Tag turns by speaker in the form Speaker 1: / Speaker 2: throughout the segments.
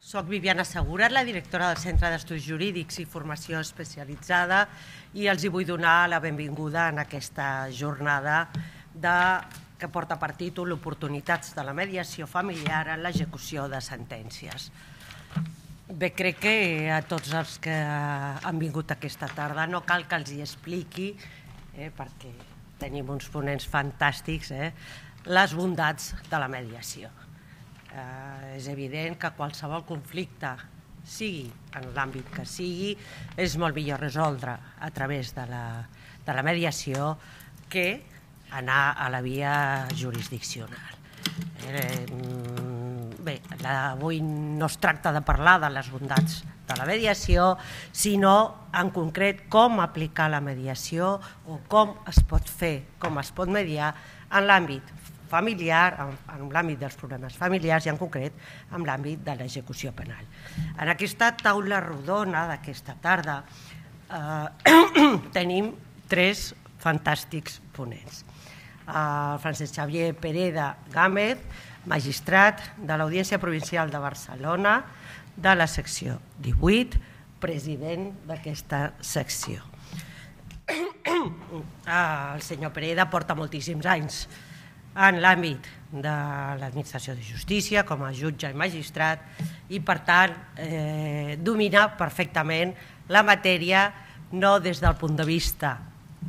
Speaker 1: Soc Viviana Segura, la directora del Centre d'Estudis Jurídics i Formació Especialitzada i els hi vull donar la benvinguda en aquesta jornada de, que porta per títol Oportunitats de la mediació familiar en l'execució de sentències. Bé, crec que a tots els que han vingut aquesta tarda no cal que els hi expliqui, eh, perquè tenim uns ponents fantàstics, eh, les bondats de la mediació. Eh, és evident que qualsevol conflicte, sigui en l'àmbit que sigui, és molt millor resoldre a través de la, de la mediació que anar a la via jurisdiccional. Eh, mm, bé, la, avui no es tracta de parlar de les bondats de la mediació, sinó en concret com aplicar la mediació o com es pot fer, com es pot mediar en l'àmbit familiar, en, en l'àmbit dels problemes familiars i en concret en l'àmbit de l'execució penal. En aquesta taula rodona d'aquesta tarda eh, tenim tres fantàstics ponents. Eh, Francesc Xavier Pereda Gámez, magistrat de l'Audiència Provincial de Barcelona, de la secció 18, president d'aquesta secció. Eh, el senyor Pereda porta moltíssims anys en l'àmbit de l'administració de justícia com a jutge i magistrat i per tant eh, dominar perfectament la matèria no des del punt de vista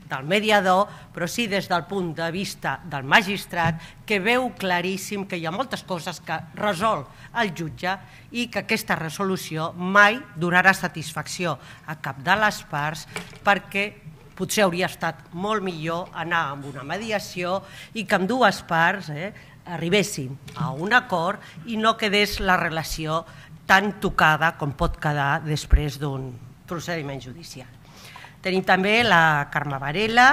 Speaker 1: del mediador, però sí des del punt de vista del magistrat, que veu claríssim que hi ha moltes coses que resol el jutge i que aquesta resolució mai donarà satisfacció a cap de les parts perquè potser hauria estat molt millor anar amb una mediació i que amb dues parts eh, arribessin a un acord i no quedés la relació tan tocada com pot quedar després d'un procediment judicial. Tenim també la Carme Varela,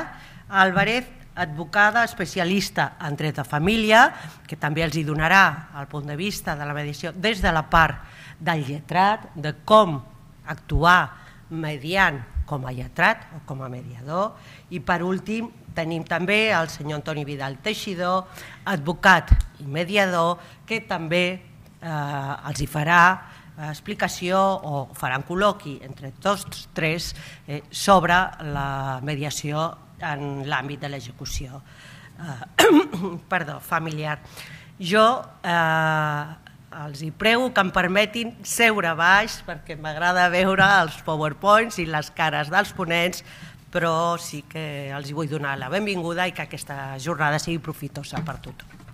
Speaker 1: Álvarez, advocada especialista en dret de família, que també els hi donarà el punt de vista de la mediació des de la part del lletrat, de com actuar mediant com a lletrat o com a mediador. I per últim tenim també el senyor Antoni Vidal Teixidor, advocat i mediador, que també eh, els hi farà eh, explicació o faran col·loqui entre tots tres eh, sobre la mediació en l'àmbit de l'execució eh, perdó, familiar. Jo eh, els hi prego que em permetin seure baix perquè m'agrada veure els powerpoints i les cares dels ponents, però sí que els hi vull donar la benvinguda i que aquesta jornada sigui profitosa per tothom.